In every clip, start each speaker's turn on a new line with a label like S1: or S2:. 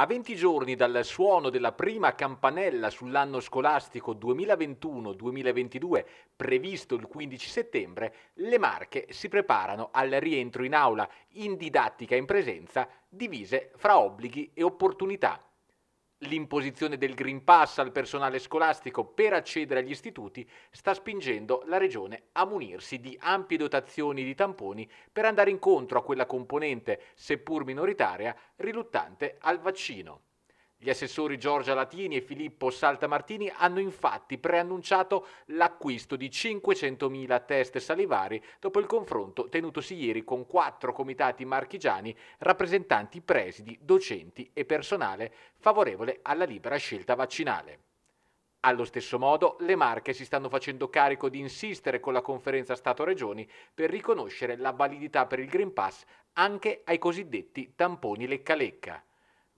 S1: A 20 giorni dal suono della prima campanella sull'anno scolastico 2021-2022, previsto il 15 settembre, le Marche si preparano al rientro in aula, in didattica in presenza, divise fra obblighi e opportunità. L'imposizione del Green Pass al personale scolastico per accedere agli istituti sta spingendo la Regione a munirsi di ampie dotazioni di tamponi per andare incontro a quella componente, seppur minoritaria, riluttante al vaccino. Gli assessori Giorgia Latini e Filippo Saltamartini hanno infatti preannunciato l'acquisto di 500.000 test salivari dopo il confronto tenutosi ieri con quattro comitati marchigiani rappresentanti presidi, docenti e personale favorevole alla libera scelta vaccinale. Allo stesso modo, le Marche si stanno facendo carico di insistere con la conferenza Stato-Regioni per riconoscere la validità per il Green Pass anche ai cosiddetti tamponi lecca-lecca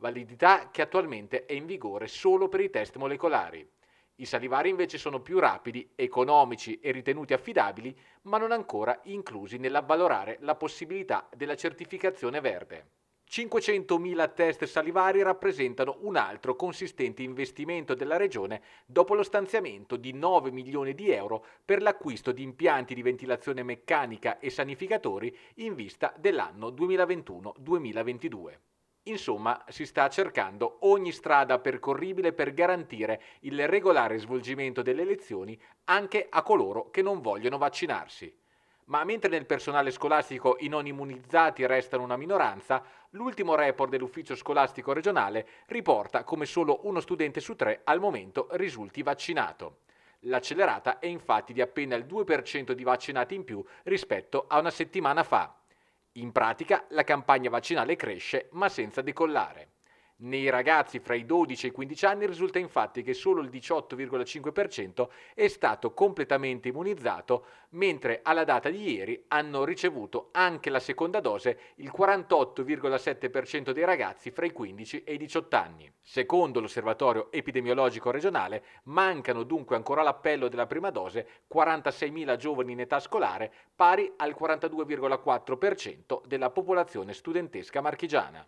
S1: validità che attualmente è in vigore solo per i test molecolari. I salivari invece sono più rapidi, economici e ritenuti affidabili, ma non ancora inclusi nell'avvalorare la possibilità della certificazione verde. 500.000 test salivari rappresentano un altro consistente investimento della Regione dopo lo stanziamento di 9 milioni di euro per l'acquisto di impianti di ventilazione meccanica e sanificatori in vista dell'anno 2021-2022. Insomma, si sta cercando ogni strada percorribile per garantire il regolare svolgimento delle lezioni anche a coloro che non vogliono vaccinarsi. Ma mentre nel personale scolastico i non immunizzati restano una minoranza, l'ultimo report dell'ufficio scolastico regionale riporta come solo uno studente su tre al momento risulti vaccinato. L'accelerata è infatti di appena il 2% di vaccinati in più rispetto a una settimana fa. In pratica la campagna vaccinale cresce ma senza decollare. Nei ragazzi fra i 12 e i 15 anni risulta infatti che solo il 18,5% è stato completamente immunizzato, mentre alla data di ieri hanno ricevuto anche la seconda dose il 48,7% dei ragazzi fra i 15 e i 18 anni. Secondo l'Osservatorio epidemiologico regionale, mancano dunque ancora l'appello della prima dose 46.000 giovani in età scolare, pari al 42,4% della popolazione studentesca marchigiana.